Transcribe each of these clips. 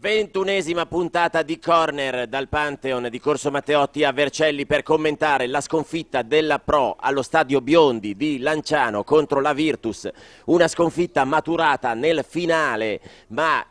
Ventunesima puntata di Corner dal Pantheon di Corso Matteotti a Vercelli per commentare la sconfitta della Pro allo stadio Biondi di Lanciano contro la Virtus. Una sconfitta maturata nel finale ma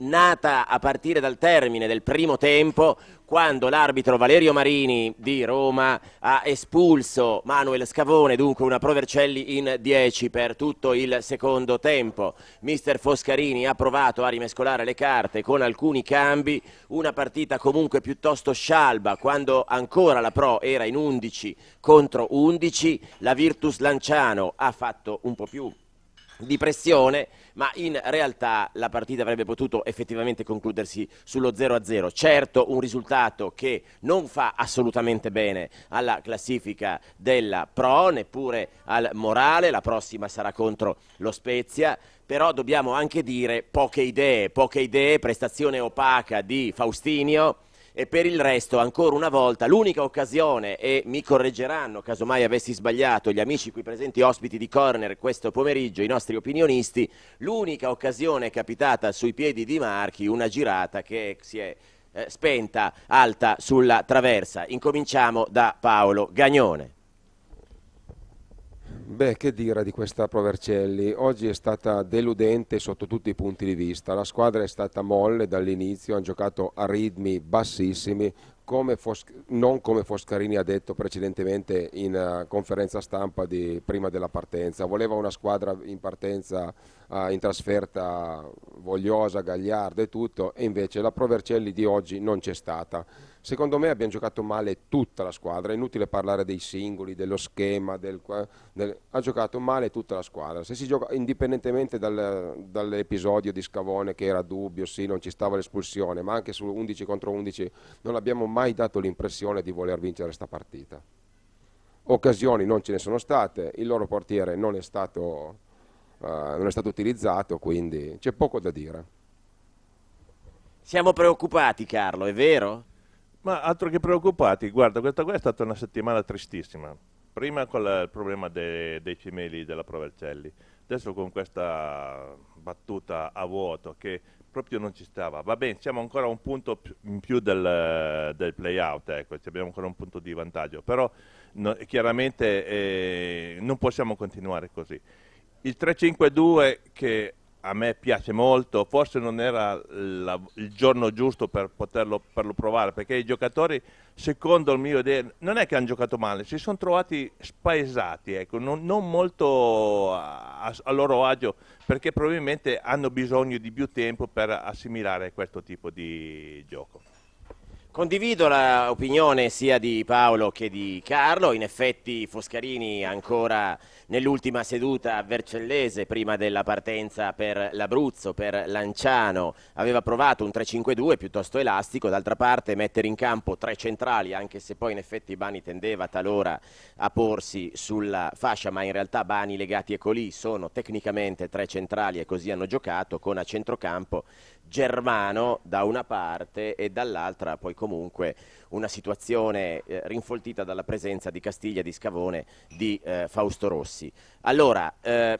nata a partire dal termine del primo tempo, quando l'arbitro Valerio Marini di Roma ha espulso Manuel Scavone, dunque una Provercelli in 10 per tutto il secondo tempo. Mister Foscarini ha provato a rimescolare le carte con alcuni cambi, una partita comunque piuttosto scialba quando ancora la Pro era in 11 contro 11, la Virtus Lanciano ha fatto un po' più di pressione, ma in realtà la partita avrebbe potuto effettivamente concludersi sullo 0-0. Certo un risultato che non fa assolutamente bene alla classifica della Pro, neppure al morale, la prossima sarà contro lo Spezia, però dobbiamo anche dire poche idee, poche idee, prestazione opaca di Faustinio, e per il resto ancora una volta l'unica occasione e mi correggeranno casomai avessi sbagliato gli amici qui presenti ospiti di Corner questo pomeriggio i nostri opinionisti l'unica occasione capitata sui piedi di Marchi una girata che si è eh, spenta alta sulla traversa incominciamo da Paolo Gagnone Beh, che dire di questa Provercelli? Oggi è stata deludente sotto tutti i punti di vista. La squadra è stata molle dall'inizio, hanno giocato a ritmi bassissimi, come Fos- non come Foscarini ha detto precedentemente in uh, conferenza stampa di, prima della partenza. Voleva una squadra in partenza, uh, in trasferta vogliosa, gagliarda e tutto, e invece la Provercelli di oggi non c'è stata Secondo me abbiamo giocato male tutta la squadra, è inutile parlare dei singoli, dello schema, del, del, ha giocato male tutta la squadra. Se si gioca, indipendentemente dal, dall'episodio di Scavone che era dubbio, sì, non ci stava l'espulsione, ma anche su 11 contro 11 non abbiamo mai dato l'impressione di voler vincere questa partita. Occasioni non ce ne sono state, il loro portiere non è stato... Uh, non è stato utilizzato, quindi c'è poco da dire. Siamo preoccupati, Carlo, è vero? Ma altro che preoccupati, guarda, questa qua è stata una settimana tristissima. Prima con la, il problema de, dei cimeli della Provercelli, adesso con questa battuta a vuoto che proprio non ci stava. Va bene, siamo ancora a un punto in più del, del play-out, ecco, abbiamo ancora un punto di vantaggio, però no, chiaramente eh, non possiamo continuare così. Il 3-5-2 che a me piace molto, forse non era la, il giorno giusto per poterlo per provare, perché i giocatori, secondo il mio idea, non è che hanno giocato male, si sono trovati spaesati, ecco, non, non, molto a, a, loro agio, perché probabilmente hanno bisogno di più tempo per assimilare questo tipo di gioco. Condivido l'opinione sia di Paolo che di Carlo, in effetti Foscarini ancora nell'ultima seduta a Vercellese prima della partenza per l'Abruzzo, per Lanciano, aveva provato un 3-5-2 piuttosto elastico, d'altra parte mettere in campo tre centrali anche se poi in effetti Bani tendeva talora a porsi sulla fascia, ma in realtà Bani, Legati e Colì sono tecnicamente tre centrali e così hanno giocato con a centrocampo germano da una parte e dall'altra poi comunque una situazione eh, rinfoltita dalla presenza di Castiglia, di Scavone, di eh, Fausto Rossi. Allora, eh,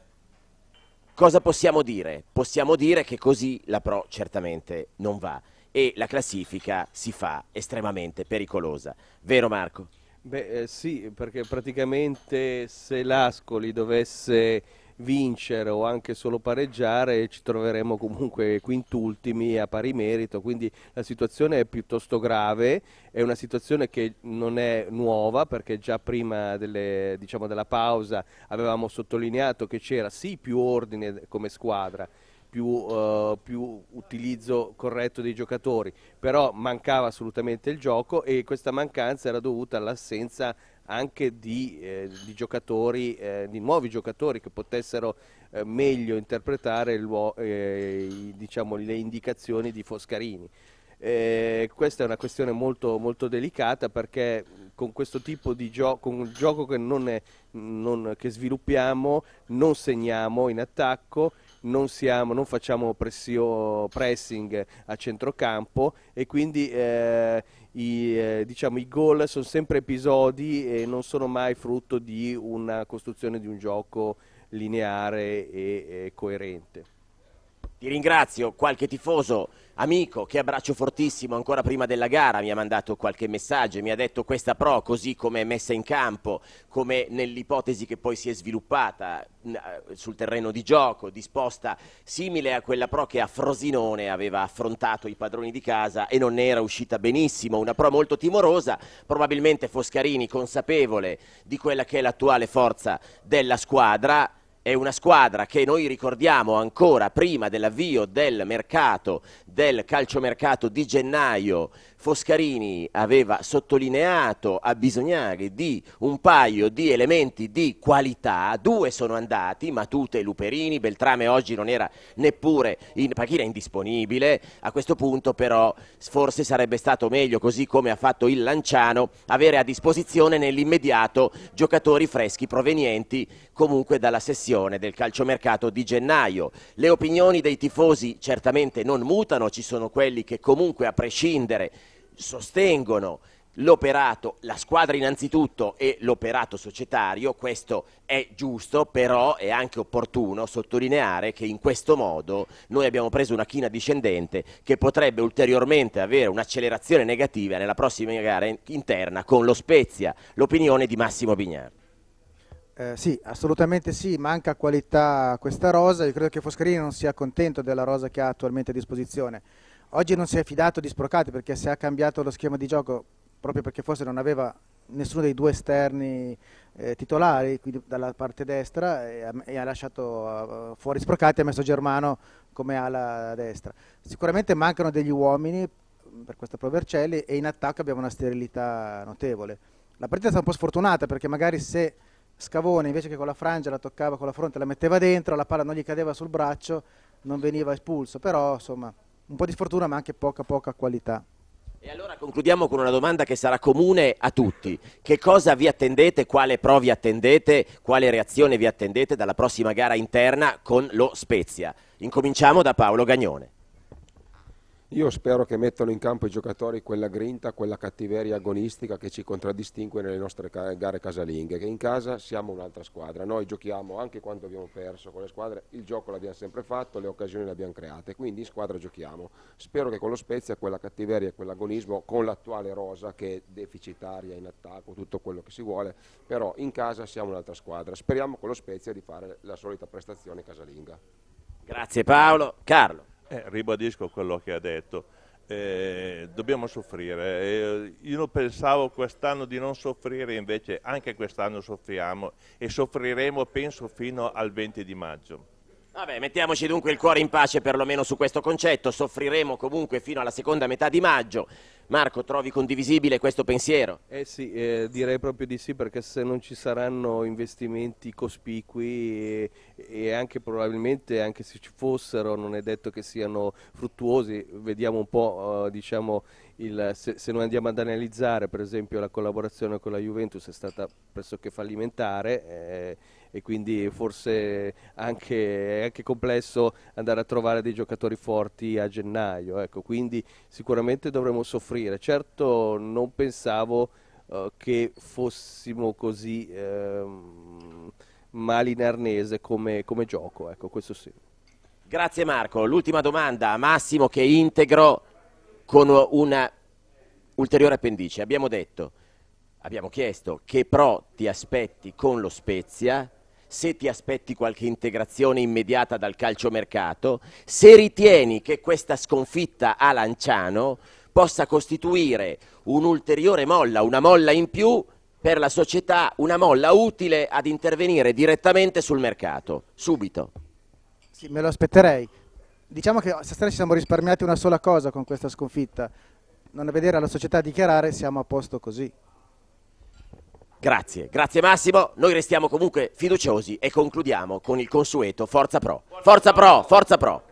cosa possiamo dire? Possiamo dire che così la Pro certamente non va e la classifica si fa estremamente pericolosa. Vero Marco? Beh eh, sì, perché praticamente se l'Ascoli dovesse vincere o anche solo pareggiare ci troveremo comunque quintultimi a pari merito, quindi la situazione è piuttosto grave, è una situazione che non è nuova perché già prima delle, diciamo, della pausa avevamo sottolineato che c'era sì più ordine come squadra, più, uh, più, utilizzo corretto dei giocatori, però mancava assolutamente il gioco e questa mancanza era dovuta all'assenza anche di, eh, di giocatori, eh, di nuovi giocatori che potessero eh, meglio interpretare eh, i, diciamo, le indicazioni di Foscarini. Eh, questa è una questione molto, molto delicata perché con questo tipo di gioco, un gioco che, non è, non, che sviluppiamo, non segniamo in attacco, non, siamo, non facciamo pressio, pressing a centrocampo e quindi eh, i, eh, diciamo, i gol sono sempre episodi e non sono mai frutto di una costruzione di un gioco lineare e, e coerente. Ti ringrazio, qualche tifoso amico che abbraccio fortissimo ancora prima della gara, mi ha mandato qualche messaggio, e mi ha detto questa pro così come è messa in campo, come nell'ipotesi che poi si è sviluppata eh, sul terreno di gioco, disposta simile a quella pro che a Frosinone aveva affrontato i padroni di casa e non ne era uscita benissimo, una pro molto timorosa, probabilmente Foscarini consapevole di quella che è l'attuale forza della squadra è una squadra che noi ricordiamo ancora prima dell'avvio del mercato, del calciomercato di gennaio Foscarini aveva sottolineato a bisognare di un paio di elementi di qualità, due sono andati, Matute e Luperini, Beltrame oggi non era neppure in panchina indisponibile, a questo punto però forse sarebbe stato meglio, così come ha fatto il Lanciano, avere a disposizione nell'immediato giocatori freschi provenienti comunque dalla sessione del calciomercato di gennaio. Le opinioni dei tifosi certamente non mutano, ci sono quelli che comunque a prescindere sostengono l'operato, la squadra innanzitutto e l'operato societario, questo è giusto, però è anche opportuno sottolineare che in questo modo noi abbiamo preso una china discendente che potrebbe ulteriormente avere un'accelerazione negativa nella prossima gara interna con lo Spezia, l'opinione di Massimo Bignardi. Eh, sì, assolutamente sì, manca qualità questa rosa, io credo che Foscherini non sia contento della rosa che ha attualmente a disposizione Oggi non si è fidato di Sprocati perché se ha cambiato lo schema di gioco proprio perché forse non aveva nessuno dei due esterni eh, titolari, quindi dalla parte destra, e, e ha lasciato uh, fuori Sprocati e ha messo Germano come ala destra. Sicuramente mancano degli uomini mm, per questo Provercelli e in attacco abbiamo una sterilità notevole. La partita è stata un po' sfortunata perché magari se Scavone invece che con la frangia la toccava con la fronte, la metteva dentro, la palla non gli cadeva sul braccio, non veniva espulso, però insomma un po' di sfortuna ma anche poca poca qualità. E allora concludiamo con una domanda che sarà comune a tutti. Che cosa vi attendete, quale pro vi attendete, quale reazione vi attendete dalla prossima gara interna con lo Spezia? Incominciamo da Paolo Gagnone. Io spero che mettano in campo i giocatori quella grinta, quella cattiveria agonistica che ci contraddistingue nelle nostre gare casalinghe, che in casa siamo un'altra squadra. Noi giochiamo anche quando abbiamo perso con le squadre, il gioco l'abbiamo sempre fatto, le occasioni le abbiamo create, quindi in squadra giochiamo. Spero che con lo Spezia quella cattiveria e quell'agonismo, con l'attuale rosa che è deficitaria in attacco, tutto quello che si vuole, però in casa siamo un'altra squadra. Speriamo con lo Spezia di fare la solita prestazione casalinga. Grazie Paolo. Carlo. Eh, ribadisco quello che ha detto. Eh, dobbiamo soffrire. Eh, io pensavo quest'anno di non soffrire, invece anche quest'anno soffriamo e soffriremo penso fino al 20 di maggio. Vabbè, mettiamoci dunque il cuore in pace perlomeno su questo concetto, soffriremo comunque fino alla seconda metà di maggio. Marco, trovi condivisibile questo pensiero? Eh sì, eh, direi proprio di sì, perché se non ci saranno investimenti cospicui e, e, anche probabilmente, anche se ci fossero, non è detto che siano fruttuosi, vediamo un po', eh, diciamo, il, se, se, noi andiamo ad analizzare per esempio la collaborazione con la Juventus è stata pressoché fallimentare eh, e quindi forse anche, è anche complesso andare a trovare dei giocatori forti a gennaio, ecco, quindi sicuramente dovremo soffrire morire. Certo non pensavo eh, che fossimo così eh, mali come, come gioco, ecco, questo sì. Grazie Marco. L'ultima domanda a Massimo che integro con una ulteriore appendice. Abbiamo detto, abbiamo chiesto che pro ti aspetti con lo Spezia, se ti aspetti qualche integrazione immediata dal calciomercato, se ritieni che questa sconfitta a Lanciano possa costituire un'ulteriore molla, una molla in più per la società, una molla utile ad intervenire direttamente sul mercato, subito. Sì, me lo aspetterei. Diciamo che stasera ci siamo risparmiati una sola cosa con questa sconfitta, non vedere la società dichiarare siamo a posto così. Grazie, grazie Massimo. Noi restiamo comunque fiduciosi e concludiamo con il consueto Forza Pro. Forza Pro, Forza Pro.